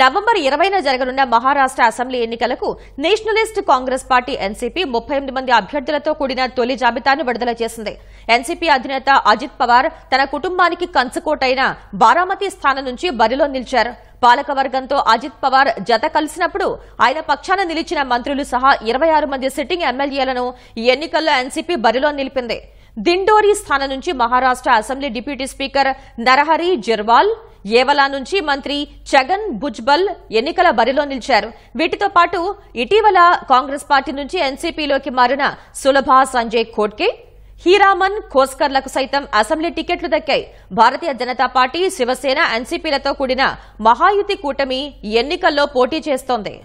November ఇరవైన జరగనున్న Maharashtra assembly ఎన్నికలకు నేషనలిస్ట్ కాంగ్రెస్ పార్టీ ఎన్సీపీ ముప్పై మంది అభ్యర్థులతో కూడిన తొలి జాబితాను విడుదల చేసింది ఎన్సీపీ అధినేత అజిత్ పవార్ తన కుటుంబానికి కంచుకోటైన బారామతి స్థానం నుంచి బరిలో నిలిచారు పాలకవర్గంతో అజిత్ పవార్ జత కలిసినప్పుడు ఆయన పక్షాన నిలిచిన మంత్రులు సహా ఇరవై మంది సిట్టింగ్ ఎమ్మెల్యేలను ఎన్నికల్లో ఎన్సీపీ బరిలో నిలిపింది దిండోరి స్థానం నుంచి Maharashtra assembly deputy speaker Narhari Zirwal Yeola నుంచి మంత్రి చగన్ భుజ్బల్ ఎన్నికల బరిలో నిలిచారు వీటితో పాటు ఇటీవల కాంగ్రెస్ పార్టీ నుంచి ఎన్సీపీలోకి మారిన సులభ సంజయ్ ఖోట్కే హీరామన్ ఖోస్కర్లకు సైతం అసెంబ్లీ టికెట్లు దక్కాయి భారతీయ జనతా పార్టీ శివసేన ఎన్సీపీలతో కూడిన మహాయుతి కూటమి ఎన్నికల్లో పోటీ చేస్తోంది